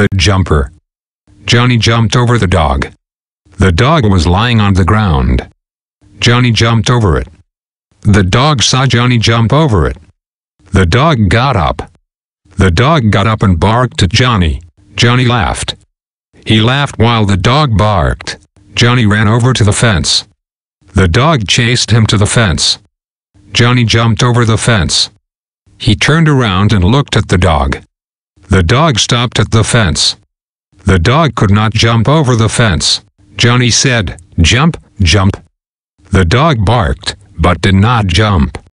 The jumper. Johnny jumped over the dog. The dog was lying on the ground. Johnny jumped over it. The dog saw Johnny jump over it. The dog got up. The dog got up and barked at Johnny. Johnny laughed. He laughed while the dog barked. Johnny ran over to the fence. The dog chased him to the fence. Johnny jumped over the fence. He turned around and looked at the dog. The dog stopped at the fence. The dog could not jump over the fence. Johnny said, jump, jump. The dog barked, but did not jump.